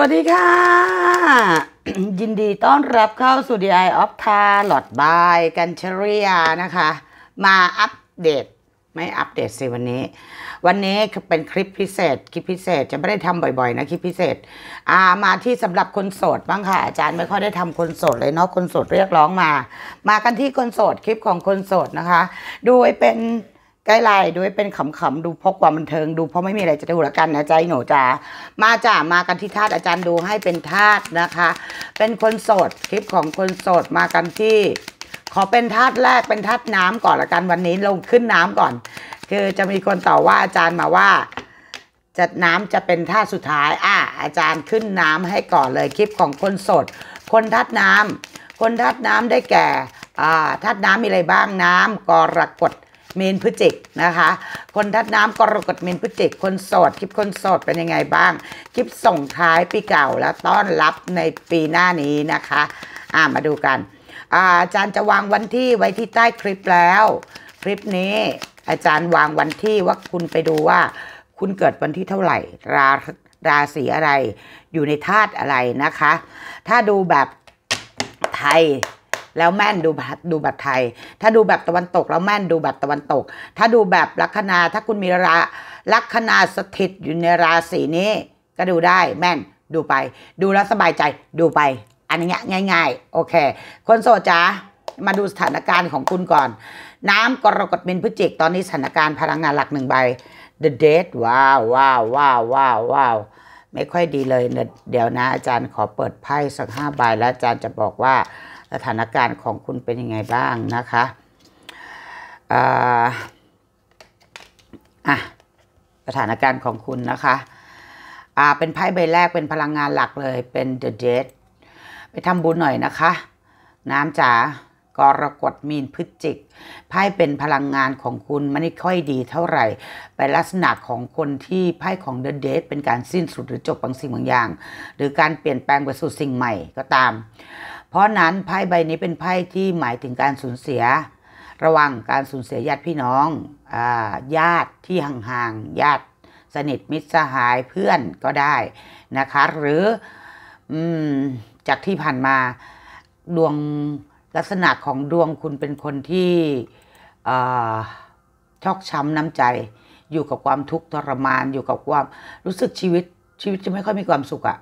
วัสดีค่ะ ยินดีต้อนรับเข้าสู่ Eye of t a r o t by กันเชรียนะคะ มาอัปเดตไม่อัปเดตสิวันนี้ วันนี้เป็นคลิปพิเศษคลิปพิเศษจะไม่ได้ทำบ่อยๆนะคลิปพิเศษามาที่สำหรับคนโสดบ้างค่ะ อาจารย์ไม่ค่อยได้ทำคนโสดเลยเนาะคนโสดเรียกร้องมา มากันที่คนโสดคลิปของคนโสดนะคะดูเป็นใกล้ไลน์ด้วยเป็นขำๆดูเพราะความบันเทิงดู เพราะไม่มีอะไรจะดูละกันนะใจหนูจ๋ามาจ๋ามากันที่ธาตุอาจารย์ดูให้เป็นธาตุนะคะ เป็นคนโสดคลิปของคนโสดมากันที่ ขอเป็นธาตุแรกเป็นธาตุน้ำก่อนละกันวันนี้ ลงขึ้นน้ำก่อน คือจะมีคนต่อว่าอาจารย์มาว่าจัดน้ำจะเป็นธาตุสุดท้ายอ่ะอาจารย์ขึ้นน้ำให้ก่อนเลยคลิปของคนโสด คนธาตุน้ำ คนธาตุน้ำได้แก่อ่าธาตุน้ำมีอะไรบ้างน้ำกรกฎเมนพฤจิกนะคะ คนทัดน้ำกรกฎเมนพฤจิกคนโสดคลิปคนโสดเป็นยังไงบ้าง คลิปส่งท้ายปีเก่าและต้อนรับในปีหน้านี้นะคะอ่ามาดูกันอาจารย์จะวางวันที่ไว้ที่ใต้คลิปแล้ว คลิปนี้อาจารย์วางวันที่ว่าคุณไปดูว่า คุณเกิดวันที่เท่าไหร่ราราศีอะไร อยู่ในธาตุอะไรนะคะ ถ้าดูแบบไทยแล้วแม่นดูแบบดูแบบไทย ถ้าดูแบบตะวันตกแล้วแม่นดูแบบตะวันตก ถ้าดูแบบลัคนา ถ้าคุณมีราลัคนาสถิตอยู่ในราศีนี้ ก็ดูได้ แม่นดูไป ดูแล้วสบายใจ ดูไป อันนี้ง่ายๆโอเค คนโสดจ้ามาดูสถานการณ์ของคุณก่อน น้ำกรกฎมินพฤจิกตอนนี้สถานการณ์พลังงานหลักหนึ่งใบ The Dead ว้าวว้าวว้าวว้าวว้าวไม่ค่อยดีเลยเดี๋ยวนะอาจารย์ขอเปิดไพ่สักห้าใบแล้วอาจารย์จะบอกว่าสถานการณ์ของคุณเป็นยังไงบ้าง นะคะ อ่ะสถานการณ์ของคุณนะคะ อ่า เป็นไพ่ใบแรกเป็นพลังงานหลักเลย เป็น The Dead ไปทำบุญหน่อยนะคะ น้ำจ๋ากรกฎมีนพฤศจิกไพ่เป็นพลังงานของคุณไม่ค่อยดีเท่าไหร่ ไปลักษณะของคนที่ไพ่ของเดอะเดทเป็นการสิ้นสุดหรือจบบางสิ่งบางอย่าง หรือการเปลี่ยนแปลงไปสู่สิ่งใหม่ก็ตามเพราะนั้นไพ่ใบนี้เป็น ไพ่ที่หมายถึงการสูญเสีย ระวังการสูญเสียญาติพี่น้องญาติที่ ห่างๆญาติสนิทมิตรสหายเพื่อนก็ได้นะคะหรืออจากที่ผ่านมาดวงลักษณะของดวงคุณเป็นคนที่ชอกช้ำ น้ำใจ อยู่กับความทุกข์ทรมานอยู่กับความรู้สึกชีวิตชีวิตจะไม่ค่อยมีความสุขอะ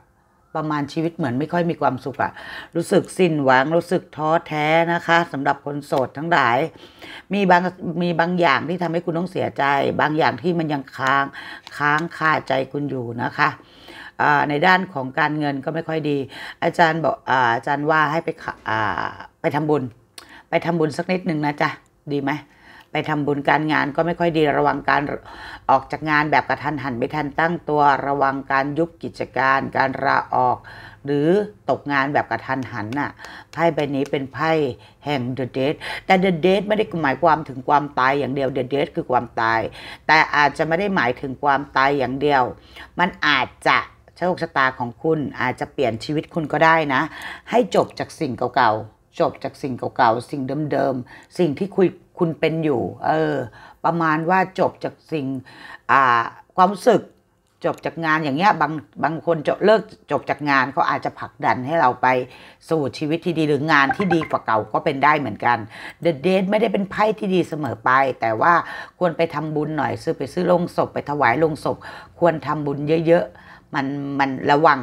ประมาณชีวิต เหมือนไม่ค่อยมีความสุขอะรู้สึกสิ้นหวัง รู้สึกท้อแท้นะคะ สำหรับคนโสดทั้งหลาย มีบาง มีบางอย่างที่ทำให้คุณต้องเสียใจ บางอย่างที่มันยังค้าง ค้างคาใจคุณอยู่นะคะในด้านของการเงินก็ไม่ค่อยดี อาจารย์บอกอาจารย์ว่าให้ไปไปทำบุญ ไปทำบุญสักนิดหนึ่งนะจ๊ะ ดีไหมไปทำ บุญการงานก็ไม่ค่อยดีระวังการออกจากงานแบบกระทันหันไม่ทันตั้งตัวระวังการยุบกิจการ การลาออก หรือตกงานแบบกระทันหันน่ะไพ่ใบนี้เป็นไพ่แห่งเดอะเดทแต่เดอะเดทไม่ได้หมายความถึงความตายอย่างเดียวเดอะเดทคือความตาย แต่อาจจะไม่ได้หมายถึงความตายอย่างเดียว มันอาจจะโชคชะตาของคุณอาจจะเปลี่ยนชีวิตคุณก็ได้นะ ให้จบจากสิ่งเก่าๆจบจากสิ่งเก่าๆสิ่งเดิมๆสิ่งที่คุยคุณเป็นอยู่ เออ ประมาณว่าจบจากสิ่งความรู้สึกจบจากงานอย่างเงี้ย บางบางคนจบเลิกจบจากงานเขาอาจจะผลักดันให้เราไปสู่ชีวิตที่ดีหรืองานที่ดีกว่าเก่าก็เป็นได้เหมือนกัน เดอเดนไม่ได้เป็นไพ่ที่ดีเสมอไป แต่ว่าควรไปทำบุญหน่อย ซื้อไปซื้อลงศพไปถวายลงศพควรทำบุญเยอะๆมันมันระวัง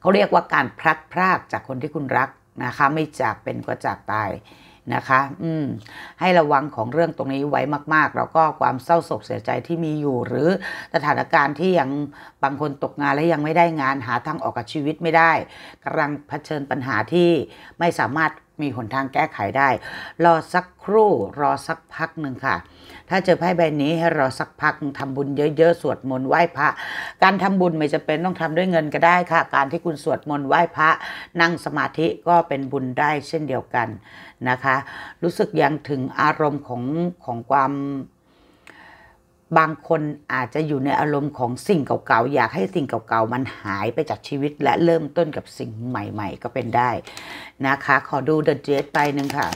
เขาเรียกว่าการพลัดพรากจากคนที่คุณรักนะคะ ไม่จากเป็นก็จากตายนะคะอืมให้ระวังของเรื่องตรงนี้ไว้มากๆ แล้วก็ความเศร้าโศกเสียใจที่มีอยู่ หรือสถานการณ์ที่ยังบางคนตกงานและยังไม่ได้งานหาทางออกกับชีวิตไม่ได้กำลังเผชิญปัญหาที่ไม่สามารถมีหนทางแก้ไขได้ รอสักครู่รอสักพักหนึ่งค่ะ ถ้าเจอไพ่ใบนี้ให้รอสักพักทำบุญเยอะ ๆ สวดมนต์ไหว้พระการทำบุญไม่จำเป็นต้องทำด้วยเงินก็ได้ค่ะ การที่คุณสวดมนต์ไหว้พระนั่งสมาธิก็เป็นบุญได้เช่นเดียวกันนะคะ รู้สึกยังถึงอารมณ์ของ ของความบางคนอาจจะอยู่ในอารมณ์ของสิ่งเก่าๆอยากให้สิ่งเก่าๆมันหายไปจากชีวิตและเริ่มต้นกับสิ่งใหม่ๆก็เป็นได้นะคะ ขอดู The Jet ไปหนึ่งค่ะ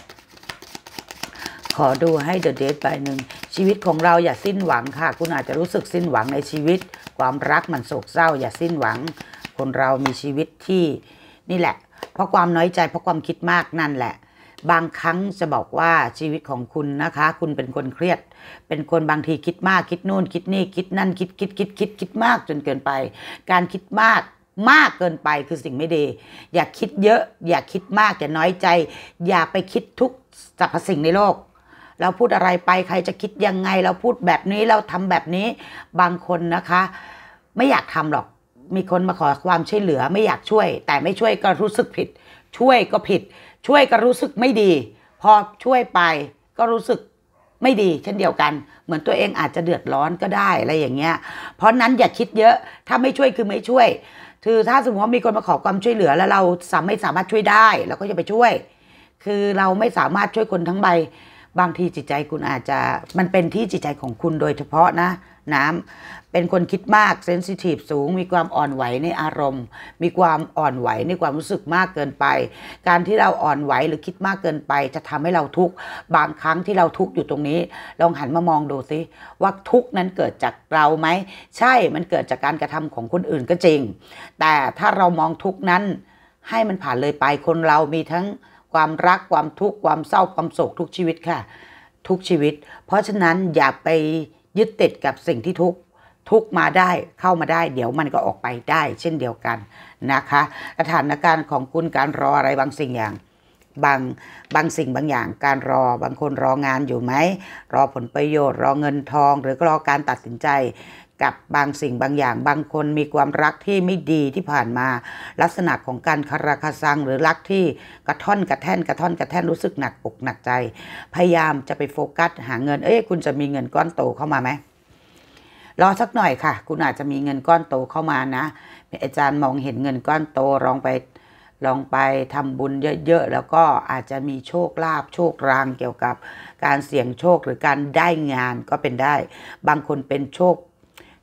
ขอดูให้ The Jet ไปหนึ่งชีวิตของเราอย่าสิ้นหวังค่ะ คุณอาจจะรู้สึกสิ้นหวังในชีวิตความรักมันโศกเศร้าอย่าสิ้นหวัง คนเรามีชีวิตที่นี่แหละ เพราะความน้อยใจ เพราะความคิดมากนั่นแหละบางครั้งจะบอกว่าชีวิตของคุณนะคะ คุณเป็นคนเครียด เป็นคนบางทีคิดมากคิดนู่น คิดนี่คิดนั่นคิดคิดคิดคิดคิดมากจนเกินไป การคิดมากมากเกินไปคือสิ่งไม่ดี อย่าคิดเยอะอย่าคิดมากอย่าน้อยใจ อย่าไปคิดทุกสรรพสิ่งในโลก เราพูดอะไรไปใครจะคิดยังไงเราพูดแบบนี้เราทำแบบนี้ บางคนนะคะ ไม่อยากทำหรอกมีคนมาขอความช่วยเหลือ ไม่อยากช่วย แต่ไม่ช่วยก็รู้สึกผิดช่วยก็ผิดช่วยก็รู้สึกไม่ดี พอช่วยไปก็รู้สึกไม่ดีเช่นเดียวกัน เหมือนตัวเองอาจจะเดือดร้อนก็ได้อะไรอย่างเงี้ย เพราะนั้นอย่าคิดเยอะถ้าไม่ช่วยคือไม่ช่วยคือถ้าสมมติว่ามีคนมาขอความช่วยเหลือ แล้วเราสามไม่สามารถช่วยได้เราก็จะไปช่วย คือเราไม่สามารถช่วยคนทั้งใบบางทีจิตใจคุณอาจจะ มันเป็นที่จิตใจของคุณโดยเฉพาะนะ น้ำเป็นคนคิดมากเซนซิทีฟสูงมีความอ่อนไหวในอารมณ์ มีความอ่อนไหวในความรู้สึกมากเกินไป การที่เราอ่อนไหว หรือคิดมากเกินไป จะทำให้เราทุกข์บางครั้งที่เราทุกข์อยู่ตรงนี้ ลองหันมามองดูซิว่าทุกข์นั้นเกิดจากเราไหม ใช่มันเกิดจากการกระทำของคนอื่นก็จริง แต่ถ้าเรามองทุกข์นั้น ให้มันผ่านเลยไปคนเรามีทั้งความรักความทุกข์ความเศร้าความโศกทุกชีวิตค่ะ ทุกชีวิต เพราะฉะนั้นอย่าไปยึดติดกับสิ่งที่ทุกทุกมาได้เข้ามาได้ เดี๋ยวมันก็ออกไปได้ เช่นเดียวกันนะคะสถานการณ์ของคุณการรออะไรบางสิ่งอย่างบาง บางสิ่งบางอย่าง การรอ บางคนรองานอยู่ไหมรอผลประโยชน์รอเงินทองหรือรอการตัดสินใจับบางสิ่งบางอย่างบางคนมีความรักที่ไม่ดีที่ผ่านมา ลักษณะของการคาราคาซังหรือรักที่กระท่อนกระแท่นกระท่อนกระแท่นรู้สึกหนักอกหนักใจ พยายามจะไปโฟกัสหาเงินเอ้ย คุณจะมีเงินก้อนโตเข้ามาไหมรอสักหน่อยค่ะ คุณอาจจะมีเงินก้อนโตเข้ามานะอาจารย์มองเห็นเงินก้อนโตลองไปลองไปทำบุญเยอะๆแล้วก็อาจจะมีโชคลาภโชครางเกี่ยวกับ การเสี่ยงโชคหรือการได้งานก็เป็นได้ บางคนเป็นโชค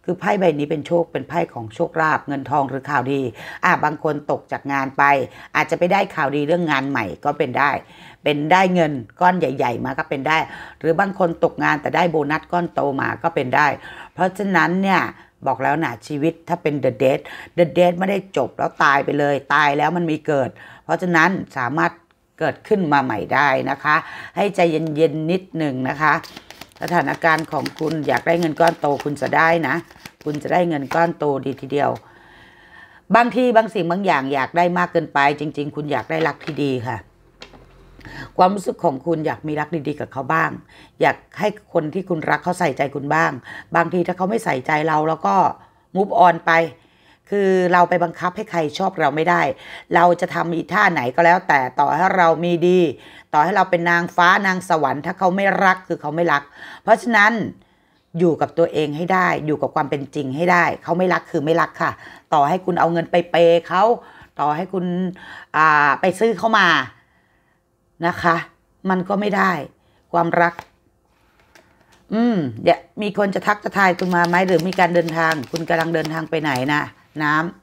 คือไพ่ใบนี้เป็นโชค เป็นไพ่ของโชคลาภเงินทองหรือข่าวดีอ่าบางคนตกจากงานไป อาจจะไปได้ข่าวดีเรื่องงานใหม่ก็เป็นได้ เป็นได้เงินก้อนใหญ่ๆมา ก็เป็นได้ หรือบางคนตกงานแต่ได้โบนัสก้อนโตมาก็เป็นได้ เพราะฉะนั้นเนี่ย บอกแล้วนะชีวิตถ้าเป็น The Dead The Dead ไม่ได้จบแล้วตายไปเลยตายแล้วมันมีเกิด เพราะฉะนั้นสามารถเกิดขึ้นมาใหม่ได้นะคะ ให้ใจเย็นๆนิดหนึ่งนะคะสถานการณ์ของคุณอยากได้เงินก้อนโตคุณจะได้นะ คุณจะได้เงินก้อนโตดีทีเดียว บางทีบางสิ่งบางอย่างอยากได้มากเกินไป จริงๆ คุณอยากได้รักที่ดีค่ะ ความรู้สึกของคุณอยากมีรักดีๆกับเขาบ้าง อยากให้คนที่คุณรักเขาใส่ใจคุณบ้าง บางทีถ้าเขาไม่ใส่ใจเรา แล้วก็มุฟออนไป คือเราไปบังคับให้ใครชอบเราไม่ได้ เราจะทำอีท่าไหนก็แล้ว แต่ต่อให้เรามีดีต่อให้เราเป็นนางฟ้า นางสวรรค์ถ้าเขาไม่รักคือเขาไม่รัก เพราะฉะนั้น อยู่กับตัวเองให้ได้ อยู่กับความเป็นจริงให้ได้ เขาไม่รักคือไม่รักค่ะ ต่อให้คุณเอาเงินไปเปย์เขาต่อให้คุณไปซื้อเขามา นะคะ มันก็ไม่ได้ ความรัก อืมเดี๋ยวมีคนจะทักจะทายคุณมาไหมหรือมีการเดินทาง คุณกำลังเดินทางไปไหนนะน้ำ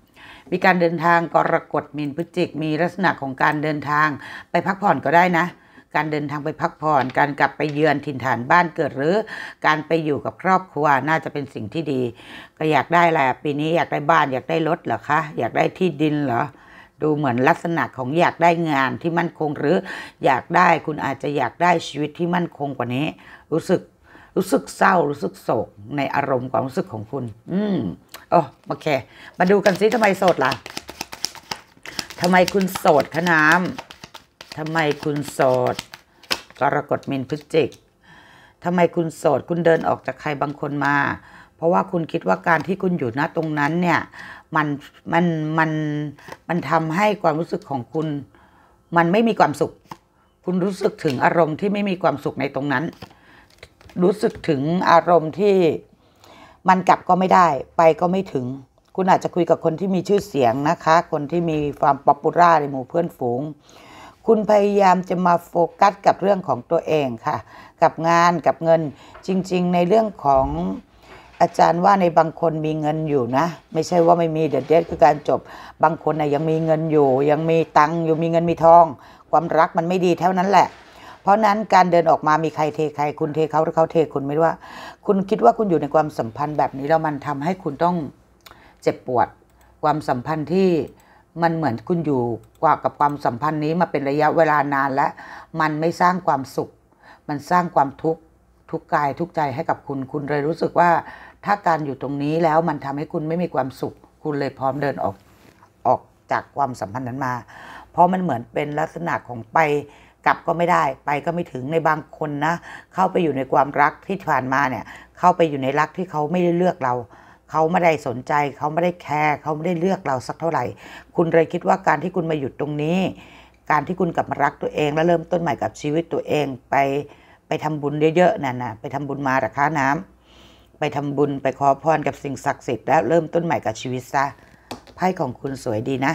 มีการเดินทางกรกฎมีนพฤศจิก มีลักษณะของการเดินทางไปพักผ่อนก็ได้นะ การเดินทางไปพักผ่อน การกลับไปเยือนถิ่นฐานบ้านเกิดหรือ การไปอยู่กับครอบครัวน่าจะเป็นสิ่งที่ดี ก็อยากได้แหละปีนี้อยากได้บ้านอยากได้รถเหรอคะอยากได้ที่ดินเหรอดูเหมือนลักษณะของอยากได้งานที่มั่นคงหรือ อยากได้คุณอาจจะอยากได้ชีวิตที่มั่นคงกว่านี้ รู้สึกรู้สึกเศร้ารู้สึกโศกในอารมณ์ความรู้สึกของคุณ อืมโอ้โอเคมาดูกันซิทำไมโสดล่ะทำไมคุณโสดขน้ำทำไมคุณโสดกรกฎมินพฤศจิกทำไมคุณโสดคุณเดินออกจากใครบางคนมา เพราะว่าคุณคิดว่าการที่คุณอยู่ณตรงนั้น เนี่ย มัน มัน มัน มันทำให้ความรู้สึกของคุณ มันไม่มีความสุข คุณรู้สึกถึงอารมณ์ที่ไม่มีความสุขในตรงนั้นรู้สึกถึงอารมณ์ที่มันกลับก็ไม่ได้ไปก็ไม่ถึง คุณอาจจะคุยกับคนที่มีชื่อเสียงนะคะ คนที่มีความป๊อปปูล่าในหมู่เพื่อนฝูง คุณพยายามจะมาโฟกัสกับเรื่องของตัวเองค่ะ กับงานกับเงินจริงๆในเรื่องของอาจารย์ว่าในบางคนมีเงินอยู่นะ ไม่ใช่ว่าไม่มีเด็ดเด็ดคือการจบบางคนนะยังมีเงินอยู่ ยังมีตังอยู่มีเงินมีทองความรักมันไม่ดีเท่านั้นแหละราะนั้นการเดินออกมามีใครเทใคร คุณเทเขาหรือเขาเทคุณไม่ว่า คุณคิดว่าคุณอยู่ในความสัมพันธ์แบบนี้แล้วมันทำให้คุณต้องเจ็บปวด ความสัมพันธ์ที่มันเหมือนคุณอยู่กว่ากับความสัมพันธ์นี้มาเป็นระยะเวลานานและมันไม่สร้างความสุข มันสร้างความทุกข์ทุกกายทุกใจให้กับคุณ คุณเลยรู้สึกว่า ถ้าการอยู่ตรงนี้แล้วมันทำให้คุณไม่มีความสุข คุณเลยพร้อมเดินออกออกจากความสัมพันธ์นั้นมา เพราะมันเหมือนเป็นลักษณะของไปกลับก็ไม่ได้ไปก็ไม่ถึงในบางคนนะเข้าไปอยู่ในความรักที่ผ่านมาเนี่ยเข้าไปอยู่ในรักที่เขาไม่ได้เลือกเรา เขาไม่ได้สนใจเขาไม่ได้แคร์เขาไม่ได้เลือกเราสักเท่าไหร่ คุณเลยคิดว่าการที่คุณมาหยุดตรงนี้ การที่คุณกลับมารักตัวเองและเริ่มต้นใหม่กับชีวิตตัวเอง ไปไปทำบุญเยอะๆนั่นนะไปทำบุญมาราคาน้ำ ไปทำบุญไปขอพรกับสิ่งศักดิ์สิทธิ์แล้วเริ่มต้นใหม่กับชีวิตซะไพ่ของคุณสวยดีนะ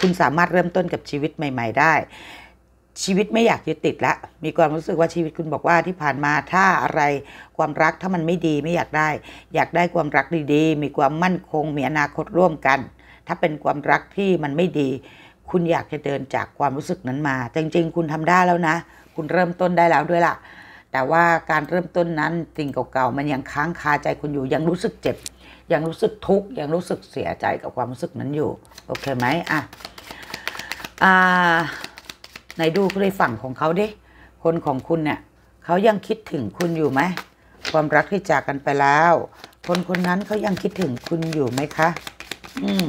คุณสามารถเริ่มต้นกับชีวิตใหม่ ๆ ได้ชีวิตไม่อยากยึดติดละมีความรู้สึกว่าชีวิตคุณบอกว่าที่ผ่านมาถ้าอะไร ความรักถ้ามันไม่ดีไม่อยากได้ อยากได้ความรักดีๆ มีความมั่นคงมีอนาคตร่วมกัน ถ้าเป็นความรักที่มันไม่ดี คุณอยากจะเดินจากความรู้สึกนั้นมา จริงๆ คุณทำได้แล้วนะ คุณเริ่มต้นได้แล้วด้วยล่ะ แต่ว่าการเริ่มต้นนั้นสิ่งเก่าๆมันยังค้างคาใจคุณอยู่ยังรู้สึกเจ็บ ยังรู้สึกทุกข์ยังรู้สึกเสียใจกับความรู้สึกนั้นอยู่ โอเคไหมอ่ะอ่านานดูเลยฝั่งของเขาดิ คนของคุณเนี่ยเขายังคิดถึงคุณอยู่ไหม ความรักที่จากกันไปแล้ว คนคนนั้นเขายังคิดถึงคุณอยู่ไหมคะ อืม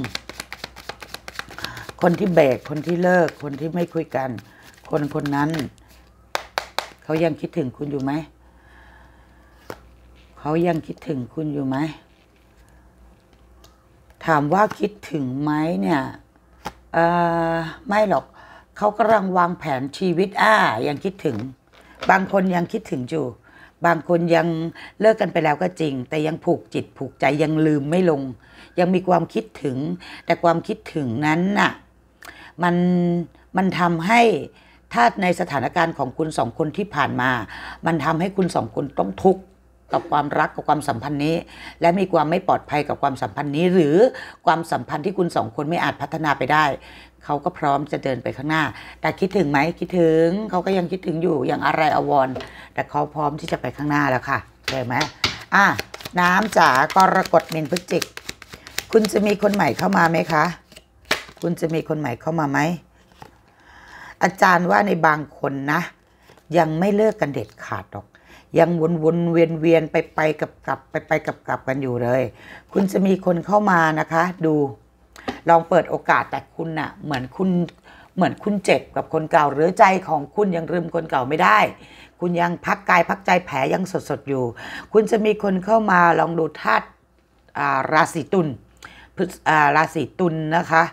คนที่แบกคนที่เลิก คนที่ไม่คุยกัน คนคนนั้นเขายังคิดถึงคุณอยู่ไหมเขายังคิดถึงคุณอยู่ไหม ถามว่าคิดถึงไหมเนี่ยไม่หรอกเขากำลังวางแผนชีวิตอ่ายังคิดถึง บางคนยังคิดถึงอยู่ บางคนยังเลิกกันไปแล้วก็จริง แต่ยังผูกจิตผูกใจยังลืมไม่ลง ยังมีความคิดถึง แต่ความคิดถึงนั้นน่ะมันมันทำให้ถ้าในสถานการณ์ของคุณสองคนที่ผ่านมา มันทำให้คุณสองคนต้องทุกข์กับความรักกับความสัมพันธ์นี้ และมีความไม่ปลอดภัยกับความสัมพันธ์นี้หรือความสัมพันธ์ที่คุณสองคนไม่อาจพัฒนาไปได้เขาก็พร้อมจะเดินไปข้างหน้า แต่คิดถึงไหมคิดถึงเขาก็ยังคิดถึงอยู่ อย่างอะไรอวรแต่เขาพร้อมที่จะไปข้างหน้าแล้วค่ะเใช่ไหมอ่ะน้ำจ๋ากรกฎมินพฤจิก คุณจะมีคนใหม่เข้ามาไหมคะ คุณจะมีคนใหม่เข้ามาไหม อาจารย์ว่าในบางคนนะ ยังไม่เลิกกันเด็ดขาดหรอก ยังวนวนเวียนเวียนไปไปกับกลับไปไปกับกลับกันอยู่เลย คุณจะมีคนเข้ามานะคะ ดูลองเปิดโอกาสแต่คุณนะ่ะเหมือนคุณเหมือนคุณเจ็บกับคนเก่าหรือใจของคุณยังลืมคนเก่าไม่ได้ คุณยังพักกายพักใจแผลยังสดสดอยู่ คุณจะมีคนเข้ามาลองดูธาตุราศีตุลราศีตุลนนะคะ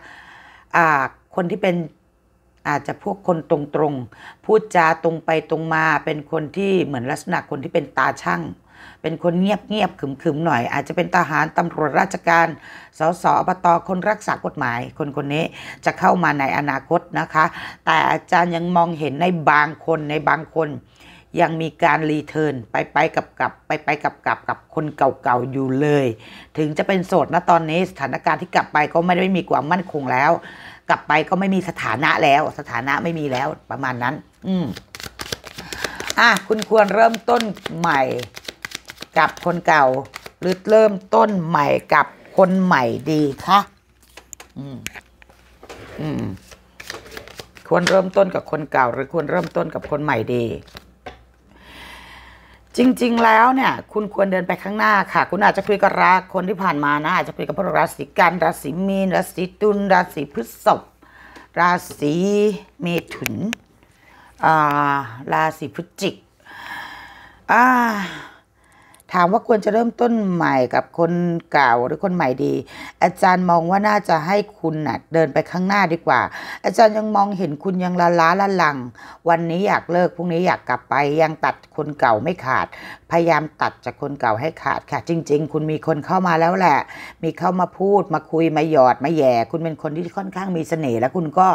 คนที่เป็นอาจจะพวกคนตรงๆ พูดจาตรงไปตรงมาเป็นคนที่เหมือนลักษณะคนที่เป็นตาช่างเป็นคนเงียบเงียบขึมขึมหน่อย อาจจะเป็นทหารตำรวจราชการสสอบตคนรักษากฎหมาย คนคนนี้จะเข้ามาในอนาคตนะคะ แต่อาจารย์ยังมองเห็นในบางคนในบางคน ยังมีการรีเทิร์นไปไปกับกับไปไปกับกับกับคนเก่า ๆ อยู่เลย ถึงจะเป็นโสดนะตอนนี้สถานการณ์ที่กลับไปก็ไม่ได้มีความมั่นคงแล้ว กลับไปก็ไม่มีสถานะแล้วสถานะไม่มีแล้วประมาณนั้น อืมอ่ะคุณควรเริ่มต้นใหม่กับคนเก่าหรือเริ่มต้นใหม่กับคนใหม่ดีคะ อืม อืม ควรเริ่มต้นกับคนเก่า หรือควรเริ่มต้นกับคนใหม่ดี จริง ๆ แล้วเนี่ย คุณควรเดินไปข้างหน้าค่ะ คุณอาจจะคุยกับราคนที่ผ่านมานะอาจจะคุยกับพวกราศีกันราศีมีนราศีตุลราศีพฤษภราศีเมถุน อ่าราศีพฤศจิกอ่าถามว่าควรจะเริ่มต้นใหม่กับคนเก่าหรือคนใหม่ดี อาจารย์มองว่าน่าจะให้คุณนะ่ะเดินไปข้างหน้าดีกว่า อาจารย์ยังมองเห็นคุณยังละล้าละลัง วันนี้อยากเลิกพรุ่งนี้อยากกลับไป ยังตัดคนเก่าไม่ขาด พยายามตัดจากคนเก่าให้ขาดค่ะจริงๆคุณมีคนเข้ามาแล้วแหละ มีเข้ามาพูดมาคุยมาหยอดมาแย่ คุณเป็นคนที่ค่อนข้างมีเสน่ห์และคุณก็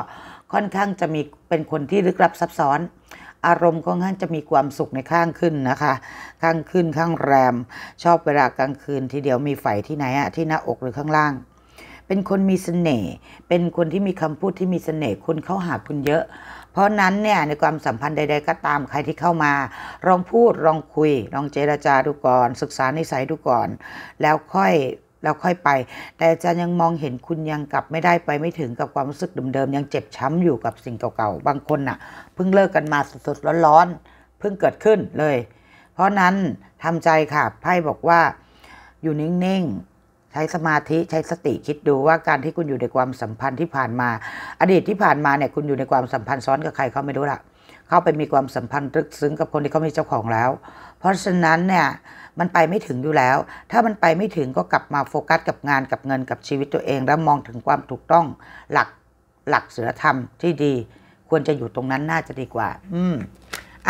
ค่อนข้างจะมีเป็นคนที่ลึกลับซับซ้อนอารมณ์ก็งั้นจะมีความสุขในข้างขึ้นนะคะ ข้าง ขึ้น ข้างแรม ชอบเวลากลางคืน ทีเดียวมี ไฟที่ไหนอะที่หน้าอกหรือข้างล่าง เป็นคนมีสเสน่ห์เป็นคนที่มีคำพูดที่มีสเสน่ห์คนเข้าหาคุณเยอะ เพราะนั้น เนี่ย ในความสัมพันธ์ใดๆก็ตามใครที่เข้ามาลองพูดลองคุยลองเจราจาดูก่อนศึกษานิสัยดูก่อน แล้วค่อยแล้วค่อยไป แต่อาจารย์ยังมองเห็นคุณยังกลับไม่ได้ไปไม่ถึงกับความรู้สึกเดิมๆ ยังเจ็บช้ำอยู่กับสิ่งเก่าๆ บางคนน่ะ เพิ่งเลิกกันมาสดๆร้อนๆ เพิ่งเกิดขึ้นเลย เพราะนั้นทำใจค่ะ ไพ่บอกว่าอยู่นิ่งๆ ใช้สมาธิใช้สติคิดดูว่าการที่คุณอยู่ในความสัมพันธ์ที่ผ่านมา อดีตที่ผ่านมาเนี่ยคุณอยู่ในความสัมพันธ์ซ้อนกับใครเขาไม่รู้ละเข้าไปมีความสัมพันธ์ลึกซึ้งกับคนที่เขามีเจ้าของแล้ว เพราะฉะนั้นเนี่ยมันไปไม่ถึงอยู่แล้ว ถ้ามันไปไม่ถึงก็กลับมาโฟกัสกับงานกับเงินกับชีวิตตัวเองแล้วมองถึงความถูกต้องหลักหลักศีลธรรมที่ดี ควรจะอยู่ตรงนั้นน่าจะดีกว่า อืม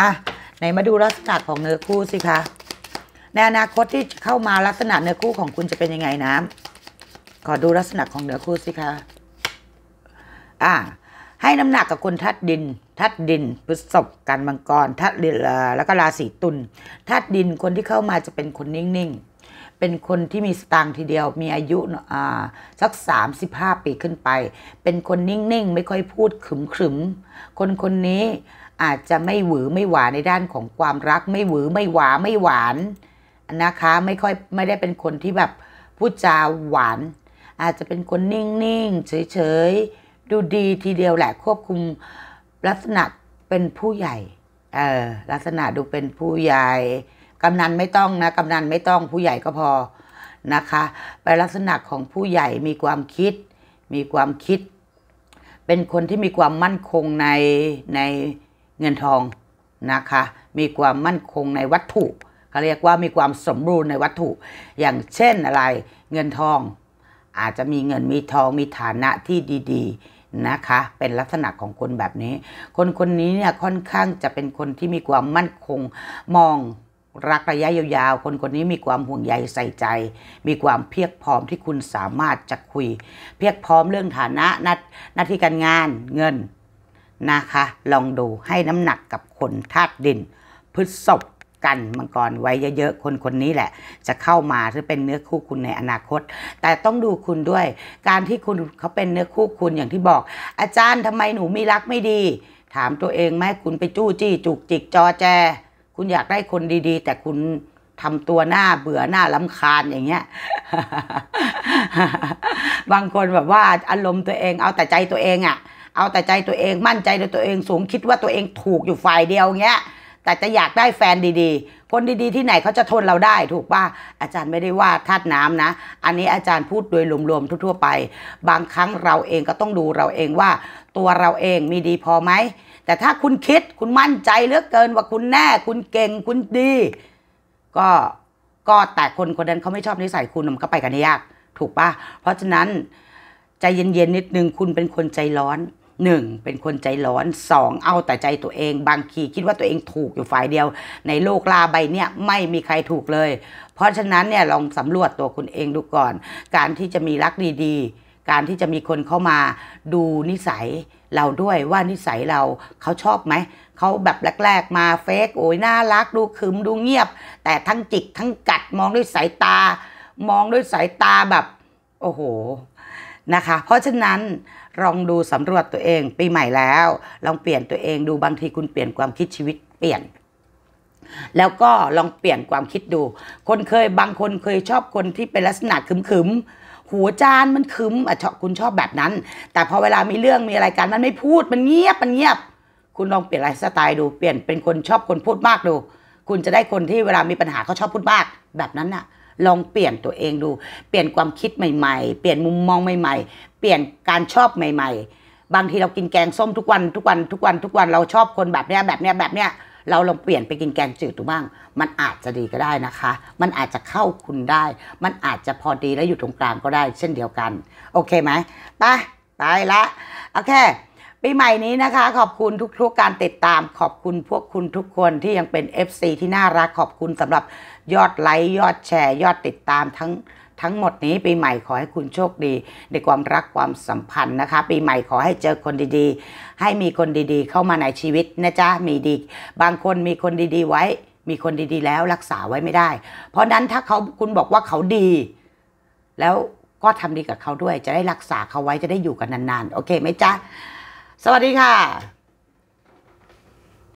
อ่ะไหนมาดูลักษณะของเนื้อคู่สิคะ ในอนาคตที่เข้ามาลักษณะเนื้อคู่ของคุณจะเป็นยังไงนะขอดูลักษณะของเนื้อคู่สิคะ อ่าให้น้ำหนักกับคนทัดดินทัดดินพฤษภกันมังกรทัดแล้วก็ราศีตุลทัดดินคนที่เข้ามาจะเป็นคนนิ่ง ๆ เป็นคนที่มีสตางค์ทีเดียว มีอายุอ่าสักสสาิบห้าปีขึ้นไป เป็นคนนิ่งๆ ไม่ค่อยพูดขึมๆ คนคนนี้อาจจะไม่หวือไม่หวาในด้านของความรักไม่หวือไม่หวาไม่หวานนะคะไม่ค่อยไม่ได้เป็นคนที่แบบพูดจาหวาน อาจจะเป็นคนนิ่งๆเฉยๆดูดีทีเดียวแหละควบคุมลักษณะเป็นผู้ใหญ่ เออ ลักษณะดูเป็นผู้ใหญ่กำนันไม่ต้องนะกำนันไม่ต้อง ผู้ใหญ่ก็พอนะคะเป็นลักษณะของผู้ใหญ่มีความคิด มีความคิด เป็นคนที่มีความมั่นคงในในเงินทองนะคะมีความมั่นคงในวัตถุเขาเรียกว่ามีความสมบูรณ์ในวัตถุ อย่างเช่นอะไร เงินทองอาจจะมีเงินมีทองมีฐานะที่ดี ๆนะคะเป็นลักษณะของคนแบบนี้ คนคนนี้เนี่ยค่อนข้างจะเป็นคนที่มีความมั่นคง มองรักระยะยาวๆ คนคนนี้มีความห่วงใยใส่ใจ มีความเพียรพร้อมที่คุณสามารถจะคุย เพียรพร้อมเรื่องฐานะหน้าหน้าที่การงานเงินนะคะ ลองดูให้น้ำหนักกับคนธาตุดินพฤษภกันมังกรไว้เยอะๆ คนคนนี้แหละ จะเข้ามาหรือเป็นเนื้อคู่คุณในอนาคต แต่ต้องดูคุณด้วย การที่คุณเขาเป็นเนื้อคู่คุณอย่างที่บอก อาจารย์ทำไมหนูมีรักไม่ดี ถามตัวเองไหมคุณไปจู้จี้จุกจิกจอแจ คุณอยากได้คนดีๆแต่คุณทำตัวหน้าเบื่อหน้าลาคาญอย่างเงี้ย บางคนแบบว่าอารมณ์ตัวเองเอาแต่ใจตัวเองอะ่ะ เอาแต่ใจตัวเองมั่นใจในตัวเองสูงคิดว่าตัวเองถูกอยู่ฝ่ายเดียวเงี้ยแต่จะอยากได้แฟนดีๆ คนดีๆ ที่ไหนเขาจะทนเราได้ ถูกป่ะอาจารย์ไม่ได้ว่าทัดน้ำนะ อันนี้อาจารย์พูดโดยรวมๆทั่วๆไป บางครั้งเราเองก็ต้องดูเราเองว่า ตัวเราเองมีดีพอไหมแต่ถ้าคุณคิดคุณมั่นใจเหลือเกินว่าคุณแน่ คุณเก่งคุณดี ก็ก็แต่คนคนนั้นเขาไม่ชอบนิสัยคุณมันก็ไปกันยากถูกป่ะเพราะฉะนั้นใจเย็นๆนิดนึงคุณเป็นคนใจร้อน 1. เป็นคนใจร้อน 2. เอาแต่ใจตัวเองบางทีคิดว่าตัวเองถูกอยู่ฝ่ายเดียว ในโลกลาใบเนี่ยไม่มีใครถูกเลย เพราะฉะนั้นเนี่ย ลองสำรวจตัวคุณเองดูก่อน การที่จะมีรักดี ๆ การที่จะมีคนเข้ามาดูนิสัยเราด้วยว่านิสัยเราเขาชอบไหม เขาแบบแรก ๆ มาเฟกโอ้ยน่ารักดูคึมดูเงียบ แต่ทั้งจิกทั้งกัดมองด้วยสายตา มองด้วยสายตาแบบโอ้โหนะคะเพราะฉะนั้นลองดูสำรวจตัวเองปีใหม่แล้ว ลองเปลี่ยนตัวเองดูบางทีคุณเปลี่ยนความคิดชีวิตเปลี่ยน แล้วก็ลองเปลี่ยนความคิดดู คนเคยบางคนเคยชอบคนที่เป็นลักษณะขึมๆ หัวจานมันขึมอ่ะชอบคุณชอบแบบนั้น แต่พอเวลามีเรื่องมีอะไรกันมันไม่พูด มันเงียบมันเงียบ คุณลองเปลี่ยนไลฟ์สไตล์ดู เปลี่ยนเป็นคนชอบคนพูดมากดู คุณจะได้คนที่เวลามีปัญหาเขาชอบพูดมาก แบบนั้นน่ะ ลองเปลี่ยนตัวเองดูเปลี่ยนความคิดใหม่ๆ เปลี่ยนมุมมองใหม่ๆเปลี่ยนการชอบใหม่ ๆ บางที เรากินแกงส้มทุกวันทุกวันทุกวัน ทุกวันเราชอบคนแบบเนี้ยแบบเนี้ยแบบเนี้ยเราลองเปลี่ยนไปกินแกงจืดดูบ้าง มันอาจจะดีก็ได้นะคะ มันอาจจะเข้าคุณได้ มันอาจจะพอดีและอยู่ตรงกลางก็ได้ เช่นเดียวกันโอเคไหมไปไปละโอเคปีใหม่นี้นะคะขอบคุณทุกๆการติดตามขอบคุณพวกคุณทุกคนที่ยังเป็น FC ที่น่ารักขอบคุณสำหรับยอดไลค์ยอดแชร์ยอดติดตามทั้งทั้งหมดนี้ปีใหม่ขอให้คุณโชคดี ในความรักความสัมพันธ์นะคะปีใหม่ขอให้เจอคนดีๆ ให้มีคนดีๆเข้ามาในชีวิตนะจ๊ะมีดีบางคนมีคนดีๆ ไว้มีคนดีๆ แล้วรักษาไว้ไม่ได้ เพราะนั้นถ้าเขาคุณบอกว่าเขาดี แล้วก็ทำดีกับเขาด้วย จะได้รักษาเขาไว้จะได้อยู่กันนานๆ โอเคไหมจ๊ะ สวัสดีค่ะ